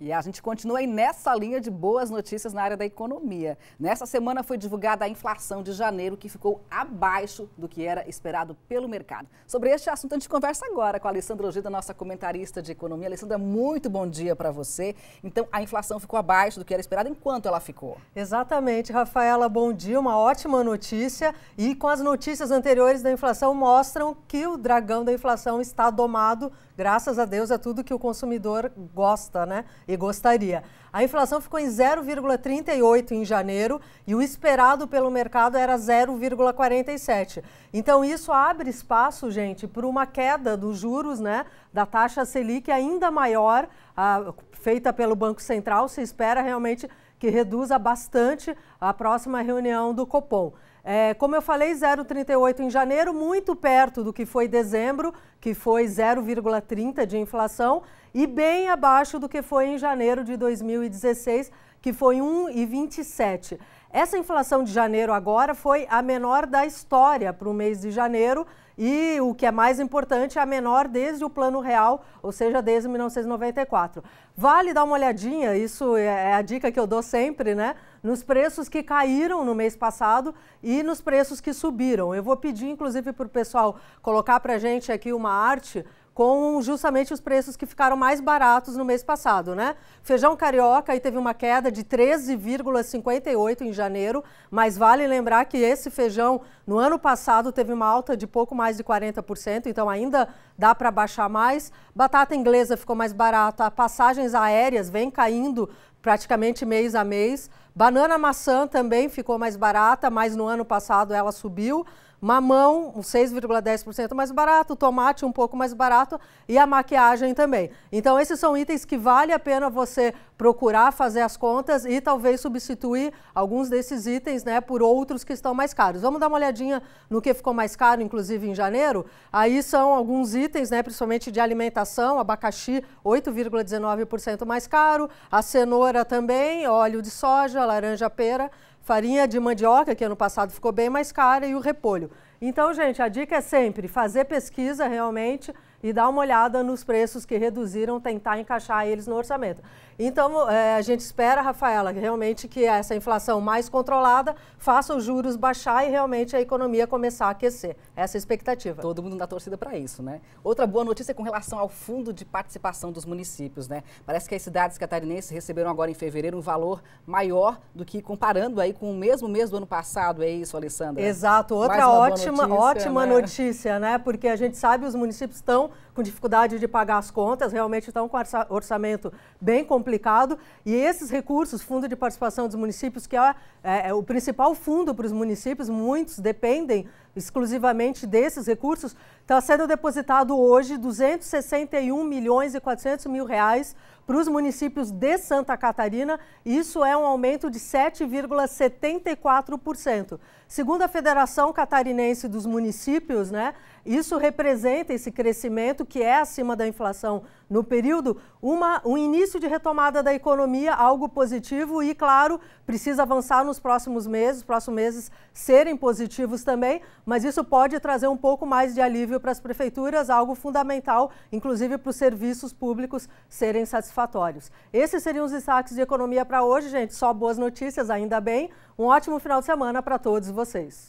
E a gente continua aí nessa linha de boas notícias na área da economia. Nessa semana foi divulgada a inflação de janeiro, que ficou abaixo do que era esperado pelo mercado. Sobre este assunto, a gente conversa agora com a Alessandra Ogida, nossa comentarista de economia. Alessandra, muito bom dia para você. Então, a inflação ficou abaixo do que era esperado, enquanto ela ficou? Exatamente, Rafaela, bom dia. Uma ótima notícia. E com as notícias anteriores da inflação, mostram que o dragão da inflação está domado, graças a Deus, é tudo que o consumidor gosta, né? e gostaria. A inflação ficou em 0,38 em janeiro e o esperado pelo mercado era 0,47. Então isso abre espaço, gente, para uma queda dos juros, né, da taxa Selic ainda maior, a, ah, feita pelo Banco Central, se espera realmente que reduza bastante a próxima reunião do Copom. É, como eu falei, 0,38 em janeiro, muito perto do que foi dezembro, que foi 0,30 de inflação, e bem abaixo do que foi em janeiro de 2016, que foi 1,27. Essa inflação de janeiro agora foi a menor da história para o mês de janeiro e o que é mais importante, é a menor desde o Plano Real, ou seja, desde 1994. Vale dar uma olhadinha, isso é, é a dica que eu dou sempre, né? Nos preços que caíram no mês passado e nos preços que subiram. Eu vou pedir, inclusive, para o pessoal colocar para a gente aqui uma arte com justamente os preços que ficaram mais baratos no mês passado, né? Feijão carioca aí teve uma queda de 13,58 em janeiro, mas vale lembrar que esse feijão no ano passado teve uma alta de pouco mais de 40%, então ainda dá para baixar mais. Batata inglesa ficou mais barata, passagens aéreas vem caindo praticamente mês a mês. Banana maçã também ficou mais barata, mas no ano passado ela subiu. Mamão, 6,10% mais barato, tomate um pouco mais barato e a maquiagem também. Então, esses são itens que vale a pena você procurar fazer as contas e talvez substituir alguns desses itens né, por outros que estão mais caros. Vamos dar uma olhadinha no que ficou mais caro, inclusive em janeiro? Aí são alguns itens, né, principalmente de alimentação, abacaxi 8,19% mais caro, a cenoura também, óleo de soja, laranja pera, farinha de mandioca, que ano passado ficou bem mais cara, e o repolho. Então, gente, a dica é sempre fazer pesquisa realmente e dar uma olhada nos preços que reduziram, tentar encaixar eles no orçamento. Então, é, a gente espera, Rafaela, realmente que essa inflação mais controlada faça os juros baixar e realmente a economia começar a aquecer. Essa é a expectativa. Todo mundo dá torcida para isso, né? Outra boa notícia é com relação ao fundo de participação dos municípios, né? Parece que as cidades catarinenses receberam agora em fevereiro um valor maior do que comparando aí com o mesmo mês do ano passado, é isso, Alessandra? Exato. Outra ótima, notícia, ótima né? notícia, né? Porque a gente sabe os municípios estão com dificuldade de pagar as contas, realmente estão com orçamento bem complicado. E esses recursos, Fundo de Participação dos Municípios, que é, é, é o principal fundo para os municípios, muitos dependem exclusivamente desses recursos, está sendo depositado hoje 261 milhões e 400 mil reais para os municípios de Santa Catarina. Isso é um aumento de 7,74%. Segundo a Federação Catarinense dos Municípios, né, isso representa esse crescimento que é acima da inflação no período, uma, um início de retomada da economia, algo positivo e, claro, precisa avançar nos próximos meses, próximos meses serem positivos também, mas isso pode trazer um pouco mais de alívio para as prefeituras, algo fundamental, inclusive para os serviços públicos serem satisfatórios. Esses seriam os destaques de economia para hoje, gente. Só boas notícias, ainda bem. Um ótimo final de semana para todos vocês.